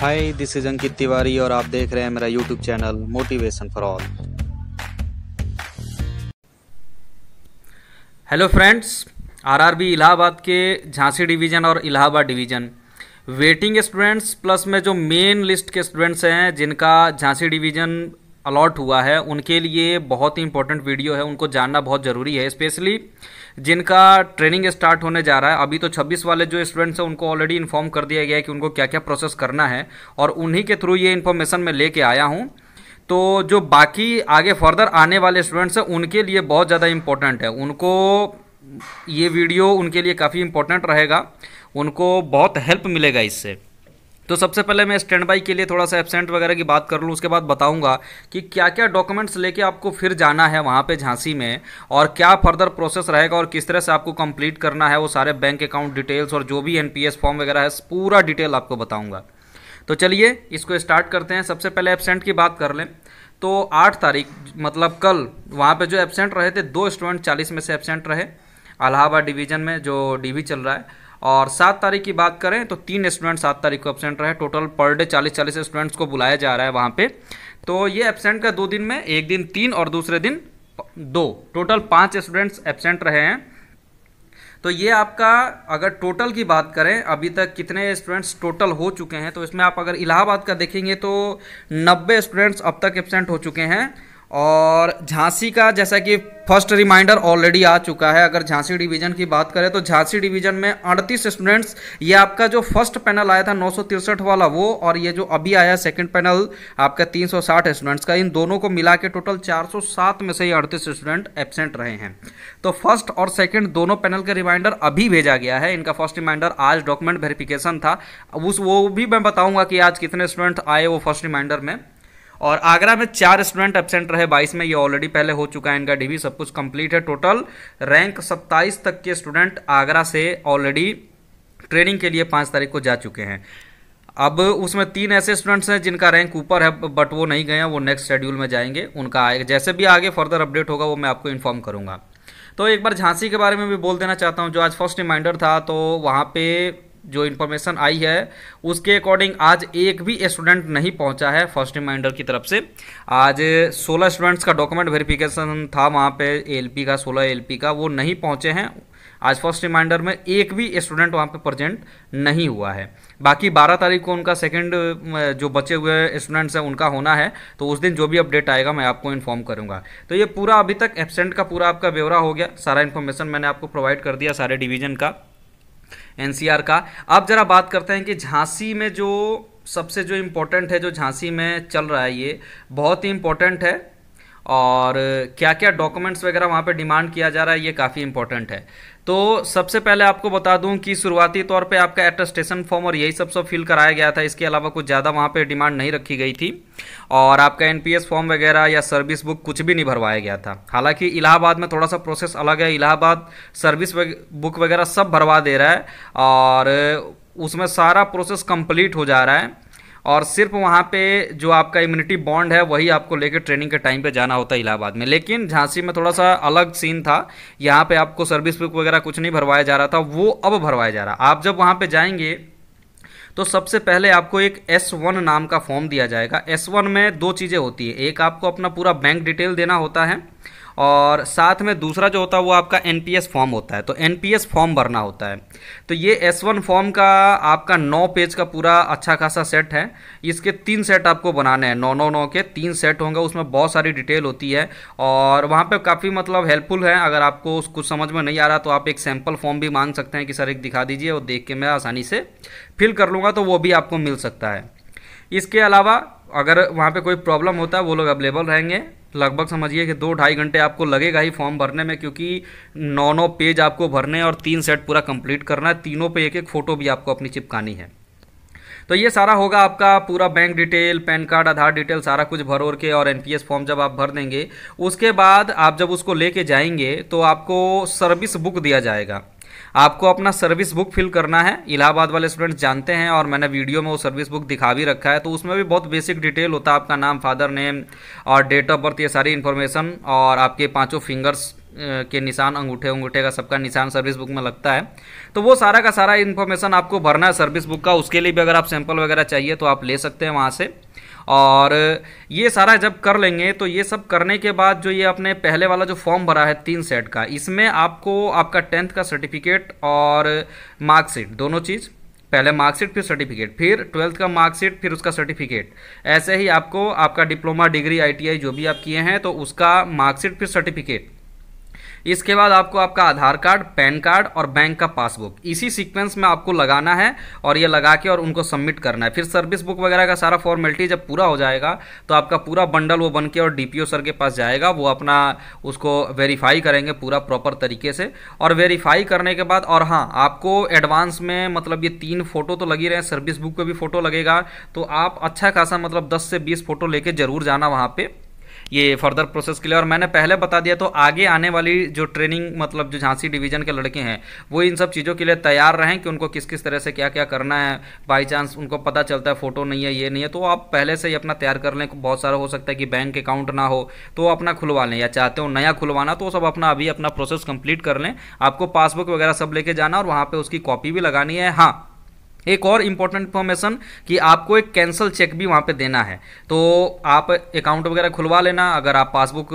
hi this is Ankit Tiwari और आप देख रहे हैं मेरा YouTube channel motivation for all hello friends RRB Allahabad के झांसी डिवीज़न और Allahabad division waiting students plus में जो मेन लिस्ट के स्टूडेंट्स हैं जिनका झांसी डिवीज़न अलॉट हुआ है उनके लिए बहुत ही इंपॉर्टेंट वीडियो है उनको जानना बहुत ज़रूरी है स्पेशली जिनका ट्रेनिंग स्टार्ट होने जा रहा है अभी तो 26 वाले जो स्टूडेंट्स हैं उनको ऑलरेडी इन्फॉर्म कर दिया गया है कि उनको क्या क्या प्रोसेस करना है और उन्हीं के थ्रू ये इन्फॉर्मेशन मैं लेके आया हूँ तो जो बाकी आगे फर्दर आने वाले स्टूडेंट्स हैं उनके लिए बहुत ज़्यादा इम्पोर्टेंट है उनको ये वीडियो उनके लिए काफ़ी इम्पोर्टेंट रहेगा उनको बहुत हेल्प मिलेगा इससे तो सबसे पहले मैं स्टैंड बाई के लिए थोड़ा सा एबसेंट वगैरह की बात कर लूँ उसके बाद बताऊँगा कि क्या क्या डॉक्यूमेंट्स लेके आपको फिर जाना है वहाँ पे झांसी में और क्या फर्दर प्रोसेस रहेगा और किस तरह से आपको कंप्लीट करना है वो सारे बैंक अकाउंट डिटेल्स और जो भी एन फॉर्म वगैरह है पूरा डिटेल आपको बताऊँगा तो चलिए इसको स्टार्ट करते हैं सबसे पहले एबसेंट की बात कर लें तो आठ तारीख मतलब कल वहाँ पर जो एबसेंट रहे थे दो स्टूडेंट चालीस में से एबसेंट रहे अलाहाबाद डिवीज़न में जो डी चल रहा है और सात तारीख की बात करें तो तीन स्टूडेंट सात तारीख को एबसेंट रहे टोटल पर डे चालीस चालीस स्टूडेंट्स को बुलाया जा रहा है वहाँ पर तो ये एबसेंट का दो दिन में एक दिन तीन और दूसरे दिन दो टोटल पाँच स्टूडेंट्स एबसेंट रहे हैं तो ये आपका अगर टोटल की बात करें अभी तक कितने स्टूडेंट्स टोटल हो चुके हैं तो इसमें आप अगर इलाहाबाद का देखेंगे तो नब्बे स्टूडेंट्स अब तक एबसेंट हो चुके हैं और झांसी का जैसा कि फर्स्ट रिमाइंडर ऑलरेडी आ चुका है अगर झांसी डिवीजन की बात करें तो झांसी डिवीजन में अड़तीस स्टूडेंट्स ये आपका जो फर्स्ट पैनल आया था नौ वाला वो और ये जो अभी आया सेकंड पैनल आपका 360 स्टूडेंट्स का इन दोनों को मिला के टोटल 407 में से ही अड़तीस स्टूडेंट एबसेंट रहे हैं तो फर्स्ट और सेकेंड दोनों पैनल का रिमाइंडर अभी भेजा गया है इनका फर्स्ट रिमाइंडर आज डॉक्यूमेंट वेरिफिकेशन था उस वो भी मैं बताऊँगा कि आज कितने स्टूडेंट आए वो फर्स्ट रिमाइंडर में और आगरा में चार स्टूडेंट एबसेंट रहे बाईस में ये ऑलरेडी पहले हो चुका है इनका डीवी सब कुछ कंप्लीट है टोटल रैंक सत्ताईस तक के स्टूडेंट आगरा से ऑलरेडी ट्रेनिंग के लिए पाँच तारीख को जा चुके हैं अब उसमें तीन ऐसे स्टूडेंट्स हैं जिनका रैंक ऊपर है बट वो नहीं गए हैं वो नेक्स्ट शेड्यूल में जाएंगे उनका जैसे भी आगे फर्दर अपडेट होगा वो मैं आपको इन्फॉर्म करूँगा तो एक बार झांसी के बारे में भी बोल देना चाहता हूँ जो आज फर्स्ट रिमाइंडर था तो वहाँ पे जो इन्फॉर्मेशन आई है उसके अकॉर्डिंग आज एक भी स्टूडेंट नहीं पहुंचा है फर्स्ट रिमाइंडर की तरफ से आज 16 स्टूडेंट्स का डॉक्यूमेंट वेरिफिकेशन था वहाँ पे एलपी का 16 एलपी का वो नहीं पहुंचे हैं आज फर्स्ट रिमाइंडर में एक भी स्टूडेंट वहाँ पे प्रजेंट नहीं हुआ है बाकी 12 तारीख को उनका सेकंड जो बचे हुए स्टूडेंट्स हैं उनका होना है तो उस दिन जो भी अपडेट आएगा मैं आपको इन्फॉर्म करूँगा तो ये पूरा अभी तक एबसेंट का पूरा आपका ब्यौरा हो गया सारा इन्फॉर्मेशन मैंने आपको प्रोवाइड कर दिया सारे डिवीजन का एनसीआर का अब जरा बात करते हैं कि झांसी में जो सबसे जो इम्पोर्टेंट है जो झांसी में चल रहा है ये बहुत ही इम्पोर्टेंट है और क्या क्या डॉक्यूमेंट्स वगैरह वहाँ पे डिमांड किया जा रहा है ये काफ़ी इम्पोर्टेंट है तो सबसे पहले आपको बता दूं कि शुरुआती तौर पे आपका एटेस्टेशन फॉर्म और यही सब सब फिल कराया गया था इसके अलावा कुछ ज़्यादा वहाँ पे डिमांड नहीं रखी गई थी और आपका एनपीएस फॉर्म वगैरह या सर्विस बुक कुछ भी नहीं भरवाया गया था हालांकि इलाहाबाद में थोड़ा सा प्रोसेस अलग है इलाहाबाद सर्विस बुक वगैरह सब भरवा दे रहा है और उसमें सारा प्रोसेस कंप्लीट हो जा रहा है और सिर्फ वहाँ पे जो आपका इम्यूनिटी बॉन्ड है वही आपको लेकर ट्रेनिंग के टाइम पे जाना होता है इलाहाबाद में लेकिन झांसी में थोड़ा सा अलग सीन था यहाँ पे आपको सर्विस बुक वगैरह कुछ नहीं भरवाया जा रहा था वो अब भरवाया जा रहा आप जब वहाँ पर जाएंगे तो सबसे पहले आपको एक एस वन नाम का फॉर्म दिया जाएगा एस वन में दो चीज़ें होती है एक आपको अपना पूरा बैंक डिटेल देना होता है और साथ में दूसरा जो होता है वो आपका एन फॉर्म होता है तो एन फॉर्म भरना होता है तो ये एस फॉर्म का आपका नौ पेज का पूरा अच्छा खासा सेट है इसके तीन सेट आपको बनाने हैं नौ नौ नौ के तीन सेट होंगे उसमें बहुत सारी डिटेल होती है और वहाँ पर काफ़ी मतलब हेल्पफुल है अगर आपको कुछ समझ में नहीं आ रहा तो आप एक सैम्पल फॉर्म भी मांग सकते हैं कि सर एक दिखा दीजिए और देख के मैं आसानी से फिल कर लूँगा तो वो भी आपको मिल सकता है इसके अलावा अगर वहाँ पे कोई प्रॉब्लम होता है वो लोग अवेलेबल रहेंगे लगभग समझिए कि दो ढाई घंटे आपको लगेगा ही फॉर्म भरने में क्योंकि नौ नौ पेज आपको भरने और तीन सेट पूरा कंप्लीट करना है तीनों पे एक एक फ़ोटो भी आपको अपनी चिपकानी है तो ये सारा होगा आपका पूरा bank detail PAN card Aadhaar detail सारा कुछ भर और के और एनपीएस फॉर्म जब आप भर देंगे उसके बाद आप जब उसको लेके जाएंगे तो आपको सर्विस बुक दिया जाएगा आपको अपना सर्विस बुक फिल करना है इलाहाबाद वाले स्टूडेंट्स जानते हैं और मैंने वीडियो में वो सर्विस बुक दिखा भी रखा है तो उसमें भी बहुत बेसिक डिटेल होता है आपका नाम फादर नेम और डेट ऑफ बर्थ ये सारी इन्फॉर्मेशन और आपके पाँचों फिंगर्स के निशान अंगूठे अंगूठे का सबका निशान सर्विस बुक में लगता है तो वो सारा का सारा इन्फॉर्मेशन आपको भरना है सर्विस बुक का उसके लिए भी अगर आप सैंपल वगैरह चाहिए तो आप ले सकते हैं वहाँ से और ये सारा जब कर लेंगे तो ये सब करने के बाद जो ये अपने पहले वाला जो फॉर्म भरा है तीन सेट का इसमें आपको आपका टेंथ का सर्टिफिकेट और मार्कशीट दोनों चीज़ पहले मार्कशीट फिर सर्टिफिकेट फिर ट्वेल्थ का मार्कशीट फिर उसका सर्टिफिकेट ऐसे ही आपको आपका डिप्लोमा डिग्री आईटीआई जो भी आप किए हैं तो उसका मार्कशीट फिर सर्टिफिकेट इसके बाद आपको आपका आधार कार्ड पैन कार्ड और बैंक का पासबुक इसी सीक्वेंस में आपको लगाना है और ये लगा के और उनको सबमिट करना है फिर सर्विस बुक वगैरह का सारा फॉर्मेलिटी जब पूरा हो जाएगा तो आपका पूरा बंडल वो बन के और डी सर के पास जाएगा वो अपना उसको वेरीफाई करेंगे पूरा प्रॉपर तरीके से और वेरीफाई करने के बाद और हाँ आपको एडवांस में मतलब ये तीन फोटो तो लगी रहे सर्विस बुक पे भी फोटो लगेगा तो आप अच्छा खासा मतलब दस से बीस फोटो लेके जरूर जाना वहाँ पर ये फर्दर प्रोसेस के लिए और मैंने पहले बता दिया तो आगे आने वाली जो ट्रेनिंग मतलब जो झांसी डिवीजन के लड़के हैं वो इन सब चीज़ों के लिए तैयार रहें कि उनको किस किस तरह से क्या क्या करना है बाई चांस उनको पता चलता है फ़ोटो नहीं है ये नहीं है तो आप पहले से ही अपना तैयार कर लें बहुत सारा हो सकता है कि बैंक अकाउंट ना हो तो अपना खुलवा लें या चाहते हो नया खुलवाना तो सब अपना अभी अपना प्रोसेस कंप्लीट कर लें आपको पासबुक वगैरह सब लेके जाना और वहाँ पर उसकी कॉपी भी लगानी है हाँ एक और इम्पॉर्टेंट इन्फॉर्मेशन कि आपको एक कैंसिल चेक भी वहाँ पे देना है तो आप अकाउंट वगैरह खुलवा लेना अगर आप पासबुक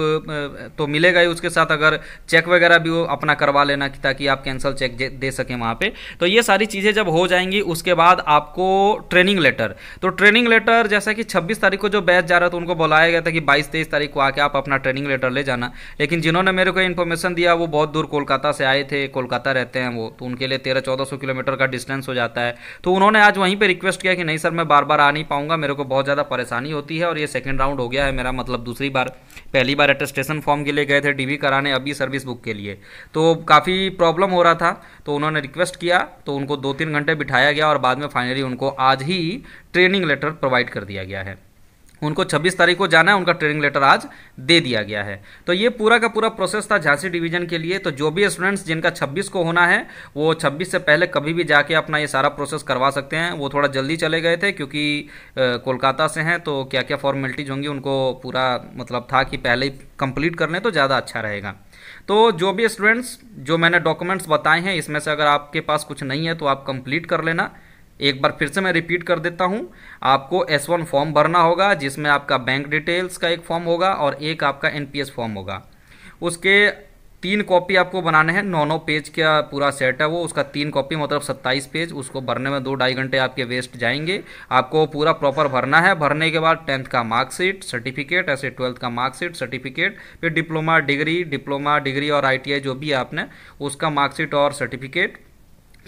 तो मिलेगा ही उसके साथ अगर चेक वगैरह भी वो अपना करवा लेना ताकि आप कैंसिल चेक दे सकें वहाँ पे तो ये सारी चीज़ें जब हो जाएंगी उसके बाद आपको ट्रेनिंग लेटर तो ट्रेनिंग लेटर जैसा कि छब्बीस तारीख को जो बैच जा रहा था उनको बुलाया गया था कि बाईस तेईस तारीख को आके आप अपना ट्रेनिंग लेटर ले जाना लेकिन जिन्होंने मेरे को इन्फॉर्मेशन दिया वो बहुत दूर कोलकाता से आए थे कोलकाता रहते हैं वो तो उनके लिए तेरह चौदह किलोमीटर का डिस्टेंस हो जाता है तो उन्होंने आज वहीं पर रिक्वेस्ट किया कि नहीं सर मैं बार बार आ नहीं पाऊँगा मेरे को बहुत ज़्यादा परेशानी होती है और ये सेकेंड राउंड हो गया है मेरा मतलब दूसरी बार पहली बार एटेस्टेशन फॉर्म के लिए गए थे डी कराने अभी सर्विस बुक के लिए तो काफ़ी प्रॉब्लम हो रहा था तो उन्होंने रिक्वेस्ट किया तो उनको दो तीन घंटे बिठाया गया और बाद में फाइनली उनको आज ही ट्रेनिंग लेटर प्रोवाइड कर दिया गया है उनको 26 तारीख को जाना है उनका ट्रेनिंग लेटर आज दे दिया गया है तो ये पूरा का पूरा प्रोसेस था झांसी डिवीजन के लिए तो जो भी स्टूडेंट्स जिनका 26 को होना है वो 26 से पहले कभी भी जाके अपना ये सारा प्रोसेस करवा सकते हैं वो थोड़ा जल्दी चले गए थे क्योंकि कोलकाता से हैं तो क्या क्या फॉर्मेलिटीज होंगी उनको पूरा मतलब था कि पहले ही कंप्लीट कर लें तो ज़्यादा अच्छा रहेगा तो जो भी स्टूडेंट्स जो मैंने डॉक्यूमेंट्स बताए हैं इसमें से अगर आपके पास कुछ नहीं है तो आप कंप्लीट कर लेना एक बार फिर से मैं रिपीट कर देता हूं आपको एस वन फॉर्म भरना होगा जिसमें आपका बैंक डिटेल्स का एक फॉर्म होगा और एक आपका एनपीएस फॉर्म होगा उसके तीन कॉपी आपको बनाने हैं नौ नौ पेज का पूरा सेट है वो उसका तीन कॉपी मतलब सत्ताईस पेज उसको भरने में दो ढाई घंटे आपके वेस्ट जाएंगे आपको पूरा प्रॉपर भरना है भरने के बाद टेंथ का मार्कशीट सर्टिफिकेट ऐसे ट्वेल्थ का मार्कशीट सर्टिफिकेट फिर डिप्लोमा डिग्री डिप्लोमा डिग्री और आई जो भी है आपने उसका मार्कशीट और सर्टिफिकेट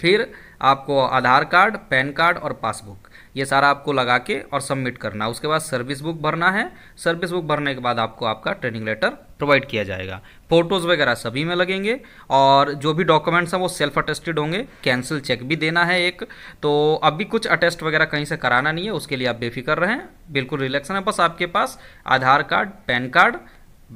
फिर आपको आधार कार्ड पैन कार्ड और पासबुक ये सारा आपको लगा के और सबमिट करना उसके बाद सर्विस बुक भरना है सर्विस बुक भरने के बाद आपको आपका ट्रेनिंग लेटर प्रोवाइड किया जाएगा फोटोज़ वगैरह सभी में लगेंगे और जो भी डॉक्यूमेंट्स हैं वो सेल्फ अटेस्टेड होंगे कैंसिल चेक भी देना है एक तो अभी कुछ अटेस्ट वगैरह कहीं से कराना नहीं है उसके लिए आप बेफिक्र रहें बिल्कुल रिलैक्सन है बस आपके पास Aadhaar card PAN card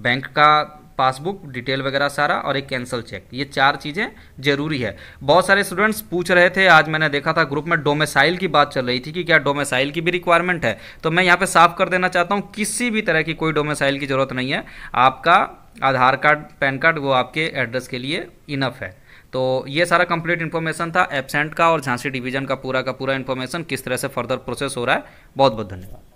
bank का पासबुक डिटेल वगैरह सारा और एक कैंसिल चेक ये चार चीज़ें जरूरी है बहुत सारे स्टूडेंट्स पूछ रहे थे आज मैंने देखा था ग्रुप में डोमेसाइल की बात चल रही थी कि क्या डोमेसाइल की भी रिक्वायरमेंट है तो मैं यहाँ पर साफ कर देना चाहता हूँ किसी भी तरह की कोई डोमेसाइल की ज़रूरत नहीं है आपका आधार कार्ड पैन कार्ड वो आपके एड्रेस के लिए इनफ है तो ये सारा कंप्लीट इन्फॉर्मेशन था एबसेंट का और झांसी डिवीजन का पूरा का पूरा इन्फॉर्मेशन किस तरह से फर्दर प्रोसेस हो रहा है बहुत बहुत धन्यवाद